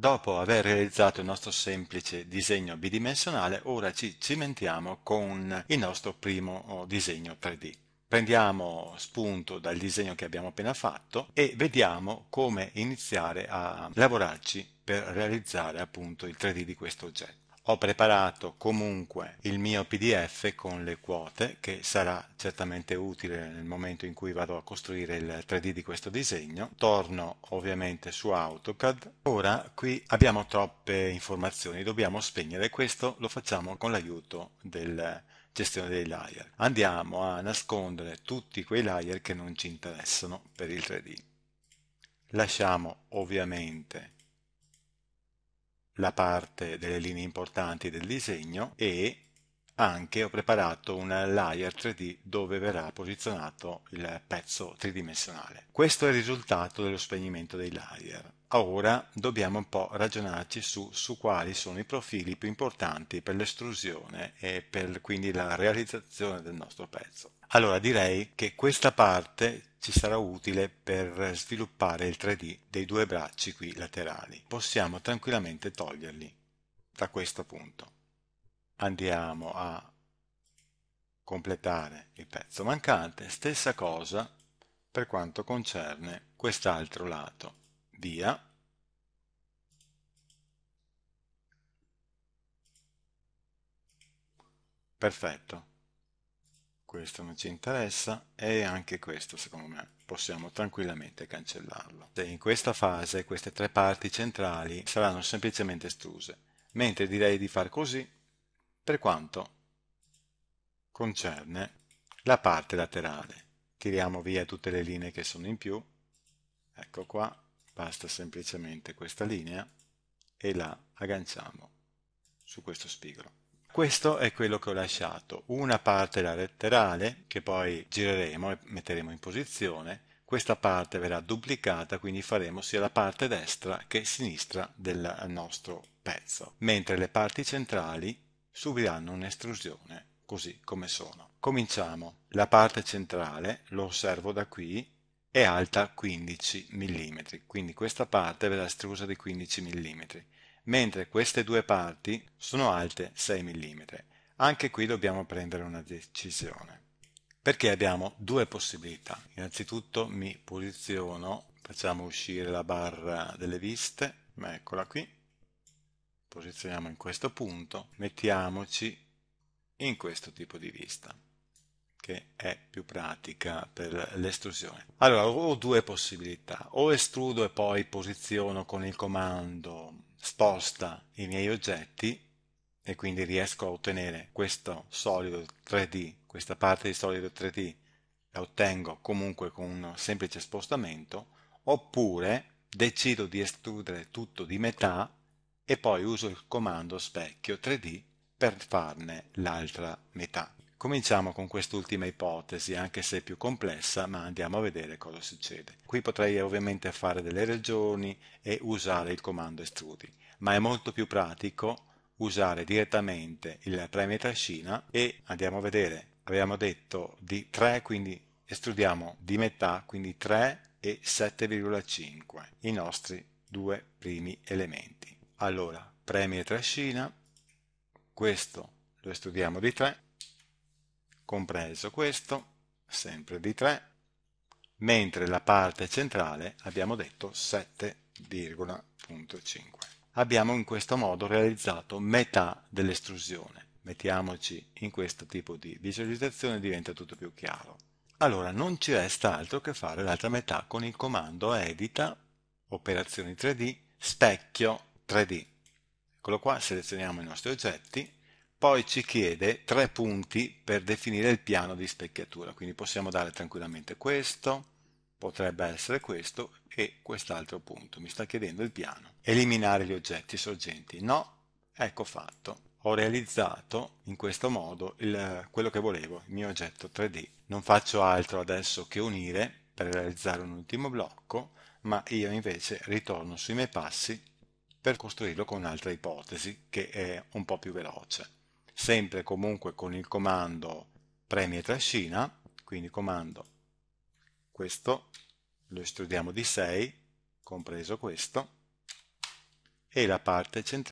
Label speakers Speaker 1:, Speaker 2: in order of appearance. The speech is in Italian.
Speaker 1: Dopo aver realizzato il nostro semplice disegno bidimensionale, ora ci cimentiamo con il nostro primo oh, disegno 3D. Prendiamo spunto dal disegno che abbiamo appena fatto e vediamo come iniziare a lavorarci per realizzare appunto il 3D di questo oggetto ho preparato comunque il mio PDF con le quote che sarà certamente utile nel momento in cui vado a costruire il 3D di questo disegno. Torno ovviamente su AutoCAD. Ora qui abbiamo troppe informazioni, dobbiamo spegnere questo, lo facciamo con l'aiuto del gestione dei layer. Andiamo a nascondere tutti quei layer che non ci interessano per il 3D. Lasciamo ovviamente la parte delle linee importanti del disegno e anche ho preparato un layer 3D dove verrà posizionato il pezzo tridimensionale. Questo è il risultato dello spegnimento dei layer. Ora dobbiamo un po' ragionarci su, su, quali sono i profili più importanti per l'estrusione e per quindi la realizzazione del nostro pezzo. Allora direi che questa parte ci sarà utile per sviluppare il 3D dei due bracci qui laterali. Possiamo tranquillamente toglierli da questo punto. Andiamo a completare il pezzo mancante, stessa cosa per quanto concerne quest'altro lato via perfetto questo non ci interessa e anche questo secondo me possiamo tranquillamente cancellarlo in questa fase queste tre parti centrali saranno semplicemente estruse mentre direi di far così per quanto concerne la parte laterale tiriamo via tutte le linee che sono in più ecco qua basta semplicemente questa linea e la agganciamo su questo spigolo questo è quello che ho lasciato, una parte la letterale che poi gireremo e metteremo in posizione, questa parte verrà duplicata quindi faremo sia la parte destra che sinistra del nostro pezzo, mentre le parti centrali subiranno un'estrusione così come sono. Cominciamo, la parte centrale, lo osservo da qui, è alta 15 mm, quindi questa parte verrà estrusa di 15 mm mentre queste due parti sono alte 6 mm. Anche qui dobbiamo prendere una decisione, perché abbiamo due possibilità. Innanzitutto mi posiziono, facciamo uscire la barra delle viste, eccola qui, posizioniamo in questo punto, mettiamoci in questo tipo di vista che è più pratica per l'estrusione. Allora, ho due possibilità, o estrudo e poi posiziono con il comando sposta i miei oggetti e quindi riesco a ottenere questo solido 3D, questa parte di solido 3D la ottengo comunque con un semplice spostamento, oppure decido di estrudere tutto di metà e poi uso il comando specchio 3D per farne l'altra metà. Cominciamo con quest'ultima ipotesi, anche se più complessa, ma andiamo a vedere cosa succede. Qui potrei ovviamente fare delle regioni e usare il comando estrudi, ma è molto più pratico usare direttamente il premio trascina e andiamo a vedere, abbiamo detto di 3, quindi estrudiamo di metà, quindi 3 e 7,5, i nostri due primi elementi. Allora, premio trascina, questo lo estrudiamo di 3, compreso questo, sempre di 3, mentre la parte centrale abbiamo detto 7,5. Abbiamo in questo modo realizzato metà dell'estrusione. Mettiamoci in questo tipo di visualizzazione diventa tutto più chiaro. Allora non ci resta altro che fare l'altra metà con il comando edita, operazioni 3D, specchio 3D. Eccolo qua, selezioniamo i nostri oggetti, poi ci chiede tre punti per definire il piano di specchiatura, quindi possiamo dare tranquillamente questo, potrebbe essere questo e quest'altro punto, mi sta chiedendo il piano. Eliminare gli oggetti sorgenti, no, ecco fatto. Ho realizzato in questo modo il, quello che volevo, il mio oggetto 3D. Non faccio altro adesso che unire per realizzare un ultimo blocco, ma io invece ritorno sui miei passi per costruirlo con un'altra ipotesi che è un po' più veloce sempre comunque con il comando premi e trascina, quindi comando questo, lo estrudiamo di 6, compreso questo, e la parte centrale